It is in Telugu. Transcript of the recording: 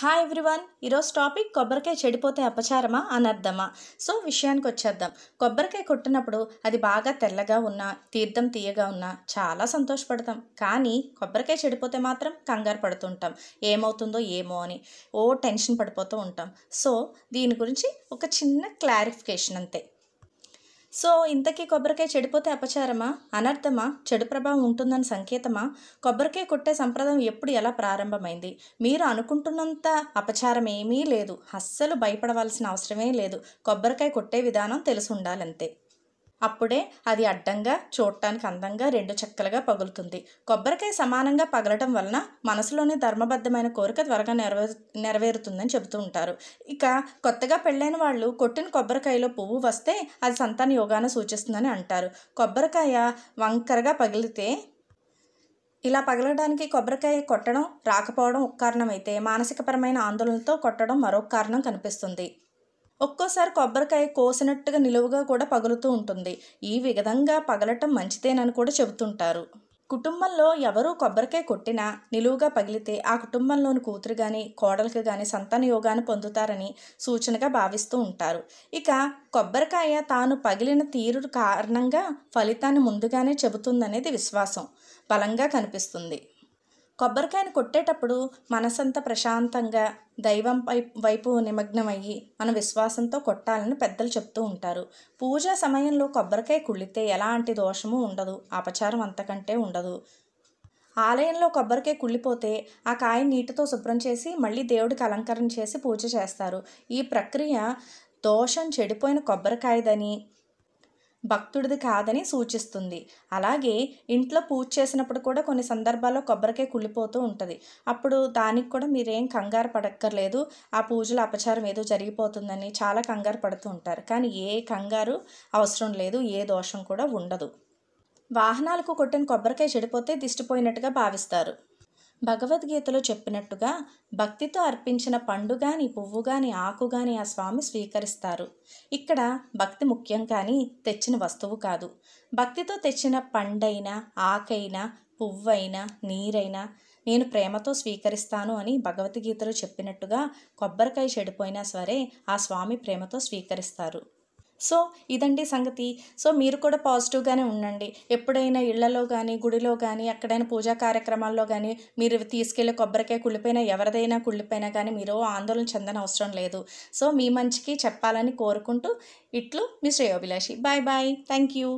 హాయ్ ఎవ్రీవన్ ఈరోజు టాపిక్ కొబ్బరికాయ చెడిపోతే అపచారమా అనర్థమా సో విషయానికి వచ్చేద్దాం కొబ్బరికాయ కొట్టినప్పుడు అది బాగా తెల్లగా ఉన్నా తీర్థం తీయగా ఉన్నా చాలా సంతోషపడతాం కానీ కొబ్బరికాయ చెడిపోతే మాత్రం కంగారు పడుతుంటాం ఏమవుతుందో ఏమో అని ఓ టెన్షన్ పడిపోతూ ఉంటాం సో దీని గురించి ఒక చిన్న క్లారిఫికేషన్ అంతే సో ఇంతకీ కొబ్బరికాయ చెడిపోతే అపచారమా అనర్థమా చెడు ప్రభావం ఉంటుందని సంకేతమా కొబ్బరికాయ కొట్టే సంప్రదాయం ఎప్పుడు ఎలా ప్రారంభమైంది మీరు అనుకుంటున్నంత అపచారం ఏమీ లేదు అస్సలు భయపడవలసిన అవసరమే లేదు కొబ్బరికాయ కొట్టే విధానం తెలిసి ఉండాలంతే అప్పుడే అది అడ్డంగా చూడటానికి అందంగా రెండు చెక్కలుగా పగులుతుంది కొబ్బరికాయ సమానంగా పగలటం వలన మనసులోని ధర్మబద్ధమైన కోరిక త్వరగా నెరవే నెరవేరుతుందని చెబుతూ ఉంటారు ఇక కొత్తగా పెళ్ళైన వాళ్ళు కొట్టిన కొబ్బరికాయలో పువ్వు వస్తే అది సంతాన యోగాన సూచిస్తుందని అంటారు కొబ్బరికాయ వంకరగా పగిలితే ఇలా పగలడానికి కొబ్బరికాయ కొట్టడం రాకపోవడం ఒక కారణమైతే మానసికపరమైన ఆందోళనతో కొట్టడం మరొక కారణం కనిపిస్తుంది ఒక్కోసారి కొబ్బరికాయ కోసినట్టుగా నిలువుగా కూడా పగులుతూ ఉంటుంది ఈ విధంగా పగలటం మంచిదేనని కూడా చెబుతుంటారు కుటుంబంలో ఎవరూ కొబ్బరికాయ కొట్టినా నిలువుగా పగిలితే ఆ కుటుంబంలోని కూతురు కానీ కోడలికి కానీ సంతాన యోగాన్ని పొందుతారని సూచనగా భావిస్తూ ఉంటారు ఇక కొబ్బరికాయ తాను పగిలిన తీరు కారణంగా ఫలితాన్ని ముందుగానే చెబుతుందనేది విశ్వాసం బలంగా కనిపిస్తుంది కొబ్బరికాయను కొట్టేటప్పుడు మనసంతా ప్రశాంతంగా దైవం వైపు నిమగ్నమయ్యి మన విశ్వాసంతో కొట్టాలని పెద్దలు చెప్తూ ఉంటారు పూజా సమయంలో కొబ్బరికాయ కుళ్ళితే ఎలాంటి దోషము ఉండదు అపచారం అంతకంటే ఉండదు ఆలయంలో కొబ్బరికాయ కుళ్ళిపోతే ఆ కాయ నీటితో శుభ్రం చేసి మళ్ళీ దేవుడికి అలంకరణ చేసి పూజ చేస్తారు ఈ ప్రక్రియ దోషం చెడిపోయిన కొబ్బరికాయదని భక్తుడిది కాదని సూచిస్తుంది అలాగే ఇంట్లో పూజ చేసినప్పుడు కూడా కొన్ని సందర్భాల్లో కొబ్బరికాయ కుళ్ళిపోతూ ఉంటుంది అప్పుడు దానికి కూడా మీరేం కంగారు పడక్కర్లేదు ఆ పూజల అపచారం ఏదో జరిగిపోతుందని చాలా కంగారు పడుతూ ఉంటారు కానీ ఏ కంగారు అవసరం లేదు ఏ దోషం కూడా ఉండదు వాహనాలకు కొట్టిన కొబ్బరికాయ చెడిపోతే దిష్టిపోయినట్టుగా భావిస్తారు భగవద్గీతలో చెప్పినట్టుగా భక్తితో అర్పించిన పండు గాని పువ్వు గాని ఆకు గాని ఆ స్వామి స్వీకరిస్తారు ఇక్కడ భక్తి ముఖ్యం కానీ తెచ్చిన వస్తువు కాదు భక్తితో తెచ్చిన పండైనా ఆకైనా పువ్వైనా నీరైనా నేను ప్రేమతో స్వీకరిస్తాను అని భగవద్గీతలో చెప్పినట్టుగా కొబ్బరికాయ చెడిపోయినా సరే ఆ స్వామి ప్రేమతో స్వీకరిస్తారు సో ఇదండి సంగతి సో మీరు కూడా పాజిటివ్గానే ఉండండి ఎప్పుడైనా ఇళ్లలో కానీ గుడిలో కానీ ఎక్కడైనా పూజా కార్యక్రమాల్లో కానీ మీరు తీసుకెళ్లే కొబ్బరికాయ కుళ్ళిపోయినా ఎవరిదైనా కుళ్ళిపోయినా కానీ మీరు ఆందోళన చెందని అవసరం లేదు సో మీ మంచికి చెప్పాలని కోరుకుంటూ ఇట్లు మీ శ్రేయోభిలాషి బాయ్ బాయ్ థ్యాంక్ యూ